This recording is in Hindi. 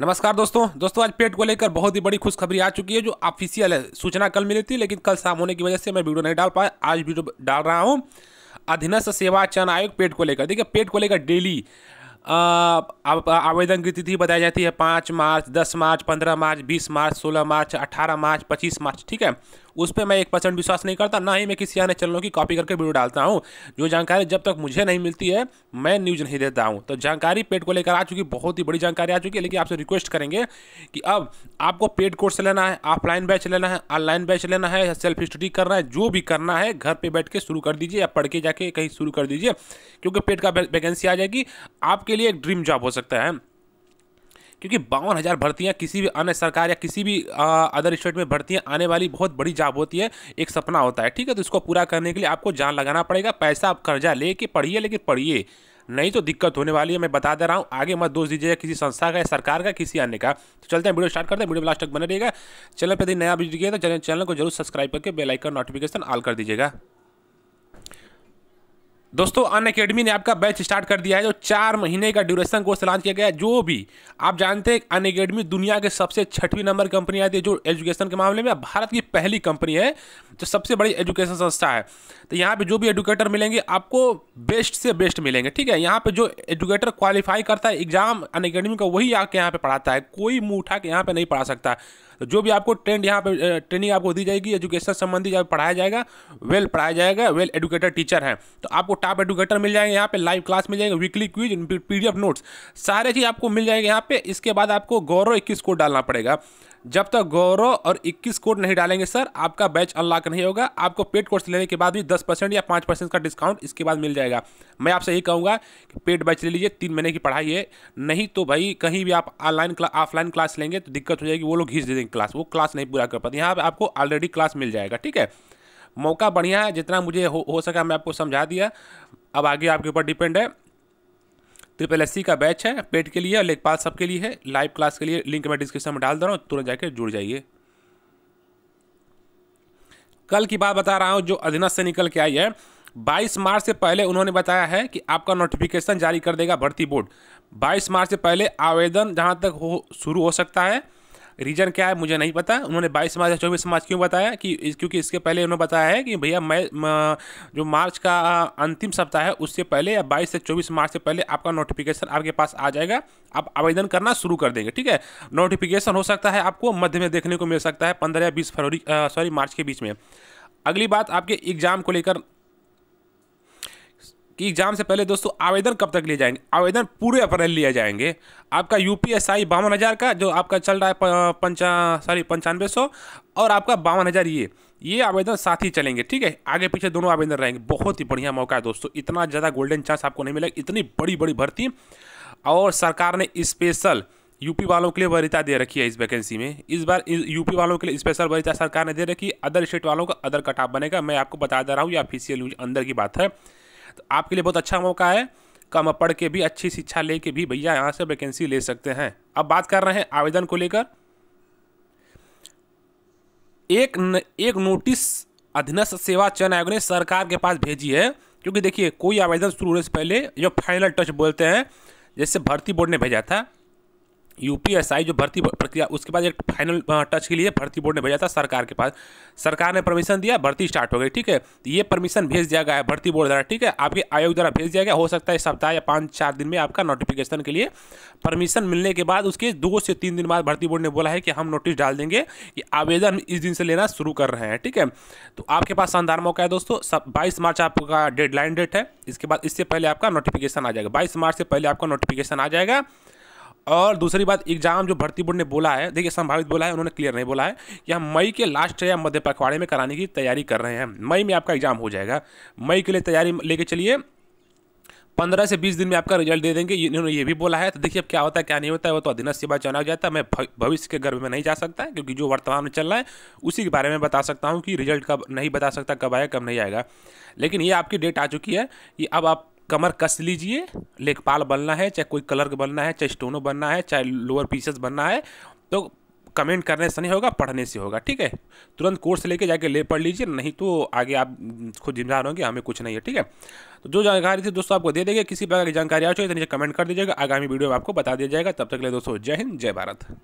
नमस्कार दोस्तों दोस्तों आज पेट को लेकर बहुत ही बड़ी खुशखबरी आ चुकी है जो ऑफिशियल है सूचना कल मिली थी लेकिन कल शाम होने की वजह से मैं वीडियो नहीं डाल पाया आज वीडियो डाल रहा हूँ अधीनस्थ सेवा चयन आयोग पेट को लेकर देखिए पेट को लेकर डेली आवेदन की तिथि बताई जाती है पाँच मार्च दस मार्च पंद्रह मार्च बीस मार्च सोलह मार्च अट्ठारह मार्च पच्चीस मार्च ठीक है उस पर मैं एक परसेंट विश्वास नहीं करता ना ही मैं किसी अन्य चैनलों की कॉपी करके वीडियो डालता हूँ जो जानकारी जब तक मुझे नहीं मिलती है मैं न्यूज नहीं देता हूँ तो जानकारी पेड को लेकर आ चुकी बहुत ही बड़ी जानकारी आ चुकी है लेकिन आपसे रिक्वेस्ट करेंगे कि अब आपको पेड कोर्स लेना है ऑफलाइन बैच लेना है ऑनलाइन बैच लेना है सेल्फ स्टडी करना है जो भी करना है घर पर बैठ के शुरू कर दीजिए या पढ़ के जाके कहीं शुरू कर दीजिए क्योंकि पेड का वैकेंसी आ जाएगी आपके लिए एक ड्रीम जॉब हो सकता है क्योंकि बावन हज़ार भर्तियाँ किसी भी अन्य सरकार या किसी भी अदर स्टेट में भर्तियाँ आने वाली बहुत बड़ी जॉब होती है एक सपना होता है ठीक है तो इसको पूरा करने के लिए आपको जान लगाना पड़ेगा पैसा आप कर्जा ले पढ़िए लेकिन पढ़िए नहीं तो दिक्कत होने वाली है मैं बता दे रहा हूँ आगे मत दोष दीजिएगा किसी संस्था का या सरकार का किसी अन्य का तो चलते हैं वीडियो स्टार्ट करते हैं वीडियो लास्ट तक बने रहिएगा चैनल पर यदि नया वीडियो दिखिएगा तो चैनल को जरूर सब्सक्राइब करके आइकन नोटिफिकेशन ऑल कर दीजिएगा दोस्तों अन अकेडमी ने आपका बैच स्टार्ट कर दिया है जो चार महीने का ड्यूरेशन कोर्स लॉन्च किया गया है जो भी आप जानते हैं अन अकेडमी दुनिया के सबसे छठवीं नंबर कंपनी आती है जो एजुकेशन के मामले में भारत की पहली कंपनी है जो सबसे बड़ी एजुकेशन संस्था है तो यहाँ पे जो भी एजुकेटर मिलेंगे आपको बेस्ट से बेस्ट मिलेंगे ठीक है यहाँ पर जो एजुकेटर क्वालिफाई करता है एग्जाम अन का वही आके यहाँ पर पढ़ाता है कोई मुँह उठा के यहाँ पर नहीं पढ़ा सकता तो जो भी आपको ट्रेंड यहाँ पे ट्रेनिंग आपको दी जाएगी एजुकेशन संबंधी जब पढ़ाया जाएगा वेल पढ़ाया जाएगा वेल एडुकेटेड टीचर हैं तो आपको टॉप एडुकेटर मिल जाएंगे यहाँ पे लाइव क्लास मिल जाएगी वीकली क्विज पी नोट्स सारे चीज़ आपको मिल जाएंगे यहाँ पे इसके बाद आपको गौरव इक्कीस कोड डालना पड़ेगा जब तक गौरव और 21 कोड नहीं डालेंगे सर आपका बैच अनलॉक नहीं होगा आपको पेड कोर्स लेने के बाद भी 10 परसेंट या 5 परसेंट का डिस्काउंट इसके बाद मिल जाएगा मैं आपसे यही कहूँगा कि पेड बैच ले लीजिए तीन महीने की पढ़ाई है नहीं तो भाई कहीं भी आप ऑनलाइन क्ला, ऑफलाइन क्लास लेंगे तो दिक्कत हो जाएगी वो लोग घींच दे देंगे क्लास वो क्लास नहीं पूरा कर पाते यहाँ पर आपको ऑलरेडी क्लास मिल जाएगा ठीक है मौका बढ़िया है जितना मुझे हो, हो सका मैं आपको समझा दिया अब आगे आपके ऊपर डिपेंड है ट्रिपल एस का बैच है पेट के लिए और लेखपाल सबके लिए है लाइव क्लास के लिए लिंक मैं डिस्क्रिप्शन में डाल दे रहा हूँ तुरंत जाकर जुड़ जाइए कल की बात बता रहा हूँ जो अधीनस्थ से निकल के आई है 22 मार्च से पहले उन्होंने बताया है कि आपका नोटिफिकेशन जारी कर देगा भर्ती बोर्ड 22 मार्च से पहले आवेदन जहां तक हो शुरू हो सकता है रीज़न क्या है मुझे नहीं पता उन्होंने बाईस मार्च या चौबीस मार्च क्यों बताया कि इस, क्योंकि इसके पहले उन्होंने बताया है कि भैया मैं जो मार्च का अंतिम सप्ताह है उससे पहले या बाईस से चौबीस मार्च से पहले आपका नोटिफिकेशन आपके पास आ जाएगा आप आवेदन करना शुरू कर देंगे ठीक है नोटिफिकेशन हो सकता है आपको मध्य में देखने को मिल सकता है पंद्रह या बीस फरवरी सॉरी मार्च के बीच में अगली बात आपके एग्ज़ाम को लेकर कि एग्जाम से पहले दोस्तों आवेदन कब तक लिए जाएंगे आवेदन पूरे अप्रैल लिए जाएंगे आपका यू पी एस आई बावन हज़ार का जो आपका चल रहा है पंचा सॉरी पंचानवे सौ और आपका बावन हज़ार ये ये आवेदन साथ ही चलेंगे ठीक है आगे पीछे दोनों आवेदन रहेंगे बहुत ही बढ़िया मौका है दोस्तों इतना ज़्यादा गोल्डन चांस आपको नहीं मिलेगा इतनी बड़ी बड़ी भर्ती और सरकार ने स्पेशल यूपी वालों के लिए वरीता दे रखी है इस वैकेंसी में इस बार यूपी वालों के लिए स्पेशल वरीता सरकार ने दे रखी है अदर स्टेट वालों का अदर कटाप बनेगा मैं आपको बता दे रहा हूँ ये ऑफिशियल न्यूज अंदर की बात है तो आपके लिए बहुत अच्छा मौका है कम पढ़ के भी अच्छी शिक्षा ले के भी भैया यहाँ से वैकेंसी ले सकते हैं अब बात कर रहे हैं आवेदन को लेकर एक न, एक नोटिस अधीनस्थ सेवा चयन आयोग ने सरकार के पास भेजी है क्योंकि देखिए कोई आवेदन शुरू होने से पहले जो फाइनल टच बोलते हैं जैसे भर्ती बोर्ड ने भेजा था यूपीएसआई जो भर्ती प्रक्रिया उसके बाद एक फाइनल टच के लिए भर्ती बोर्ड ने भेजा था सरकार के पास सरकार ने परमिशन दिया भर्ती स्टार्ट हो गई ठीक है ये परमिशन भेज दिया गया है भर्ती बोर्ड द्वारा ठीक है आपके आयोग द्वारा भेज दिया गया हो सकता है सप्ताह या पाँच चार दिन में आपका नोटिफिकेशन के लिए परमिशन मिलने के बाद उसके दो से तीन दिन बाद भर्ती बोर्ड ने बोला है कि हम नोटिस डाल देंगे कि आवेदन इस दिन से लेना शुरू कर रहे हैं ठीक है तो आपके पास शानदार मौका है दोस्तों बाईस मार्च आपका डेडलाइन डेट है इसके बाद इससे पहले आपका नोटिफिकेशन आ जाएगा बाईस मार्च से पहले आपका नोटिफिकेशन आ जाएगा और दूसरी बात एग्जाम जो भर्ती बोर्ड ने बोला है देखिए संभावित बोला है उन्होंने क्लियर नहीं बोला है कि हम मई के लास्ट या मध्य पखवाड़े में कराने की तैयारी कर रहे हैं मई में आपका एग्जाम हो जाएगा मई के लिए तैयारी लेके चलिए पंद्रह से बीस दिन में आपका रिजल्ट दे देंगे इन्होंने ये भी बोला है तो देखिए अब क्या होता है क्या नहीं होता है वो तो अधीनस्थ सेवा चुनाव जाता है मैं भविष्य के गर्भ में नहीं जा सकता क्योंकि जो वर्तमान में चल रहा है उसी के बारे में बता सकता हूँ कि रिजल्ट कब नहीं बता सकता कब आएगा कब नहीं आएगा लेकिन ये आपकी डेट आ चुकी है कि अब आप कमर कस लीजिए लेखपाल बनना है चाहे कोई कलर बनना है चाहे स्टोनो बनना है चाहे लोअर पीसेस बनना है तो कमेंट करने से नहीं होगा पढ़ने से होगा ठीक है तुरंत कोर्स लेके जाके ले पढ़ लीजिए नहीं तो आगे आप खुद जिम्मेदार होंगे हमें कुछ नहीं है ठीक है तो जो जानकारी थी दोस्तों आपको दे देंगे किसी प्रकार की जानकारी आ चाहिए तो नीचे कमेंट कर दीजिएगा आगामी वीडियो में आपको बता दिया जाएगा तब तक ले दोस्तों जय हिंद जय भारत